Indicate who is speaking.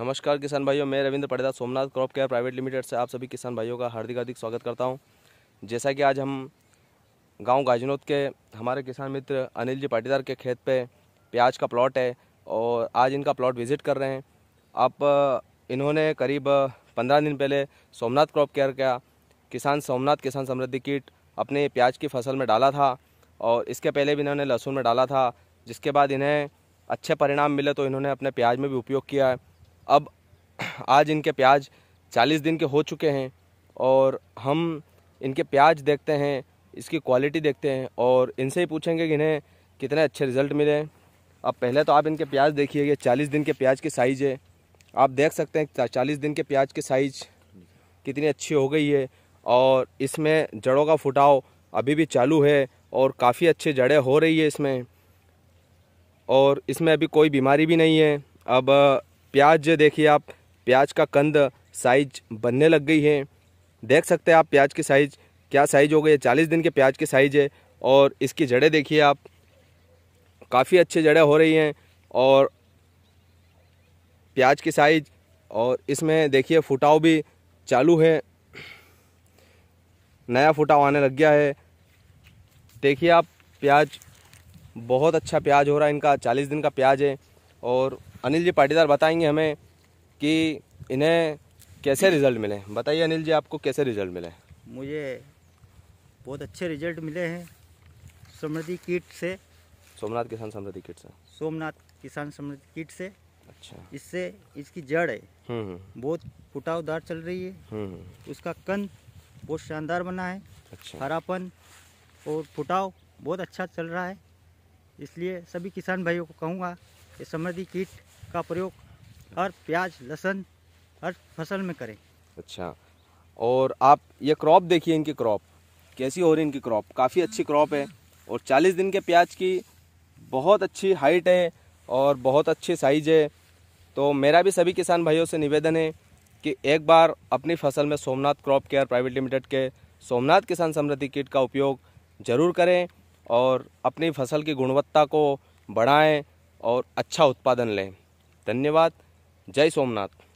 Speaker 1: नमस्कार किसान भाइयों मैं Ravindra Pateda Somnath crop care private limited से आप सभी किसान भाइयों का हार्दिक हार्दिक स्वागत करता हूँ जैसा कि आज हम गांव गाजनोद के हमारे किसान मित्र अनिल जी पाटीदार के खेत पे प्याज का प्लॉट है और आज इनका प्लॉट विज़िट कर रहे हैं आप इन्होंने करीब पंद्रह दिन पहले सोमनाथ क्रॉप केयर का किसान सोमनाथ किसान समृद्धि किट अपने प्याज की फसल में डाला था और इसके पहले भी इन्होंने लहसुन में डाला था जिसके बाद इन्हें अच्छे परिणाम मिले तो इन्होंने अपने प्याज में भी उपयोग किया है अब आज इनके प्याज 40 दिन के हो चुके हैं और हम इनके प्याज देखते हैं इसकी क्वालिटी देखते हैं और इनसे ही पूछेंगे कि इन्हें कितने अच्छे रिजल्ट मिले हैं अब पहले तो आप इनके प्याज देखिए ये चालीस दिन के प्याज की साइज़ है आप देख सकते हैं चालीस दिन के प्याज की साइज़ कितनी अच्छी हो गई है और इसमें जड़ों का फुटाव अभी भी चालू है और काफ़ी अच्छी जड़ें हो रही है इसमें और इसमें अभी कोई बीमारी भी नहीं है अब प्याज देखिए आप प्याज का कंद साइज बनने लग गई है देख सकते हैं आप प्याज की साइज़ क्या साइज़ हो गई है चालीस दिन के प्याज की साइज़ है और इसकी जड़ें देखिए आप काफ़ी अच्छी जड़ें हो रही हैं और प्याज की साइज़ और इसमें देखिए फुटाव भी चालू है नया फुटाव आने लग गया है देखिए आप प्याज बहुत अच्छा प्याज हो रहा है इनका चालीस दिन का प्याज है और अनिल जी पाटीदार बताएंगे हमें कि इन्हें कैसे रिज़ल्ट मिले बताइए अनिल जी आपको कैसे रिज़ल्ट मिले
Speaker 2: मुझे बहुत अच्छे रिजल्ट मिले हैं समृद्धि किट से
Speaker 1: सोमनाथ किसान समृद्धि किट से
Speaker 2: सोमनाथ किसान समृद्धि किट से अच्छा इससे इसकी जड़ है हम्म, हम्म। बहुत फुटावदार चल रही है हम्म, उसका कंद बहुत शानदार बना है अच्छा। हरापन और फुटाव बहुत अच्छा चल रहा है इसलिए सभी किसान भाइयों को कहूँगा ये समृद्धि कीट का प्रयोग हर प्याज लहसन हर फसल में करें
Speaker 1: अच्छा और आप ये क्रॉप देखिए इनकी क्रॉप कैसी हो रही इनकी क्रॉप काफ़ी अच्छी क्रॉप है और 40 दिन के प्याज की बहुत अच्छी हाइट है और बहुत अच्छी साइज है तो मेरा भी सभी किसान भाइयों से निवेदन है कि एक बार अपनी फसल में Somnath crop care private limited के सोमनाथ किसान समृद्धि किट का उपयोग ज़रूर करें और अपनी फसल की गुणवत्ता को बढ़ाएं और अच्छा उत्पादन लें धन्यवाद जय सोमनाथ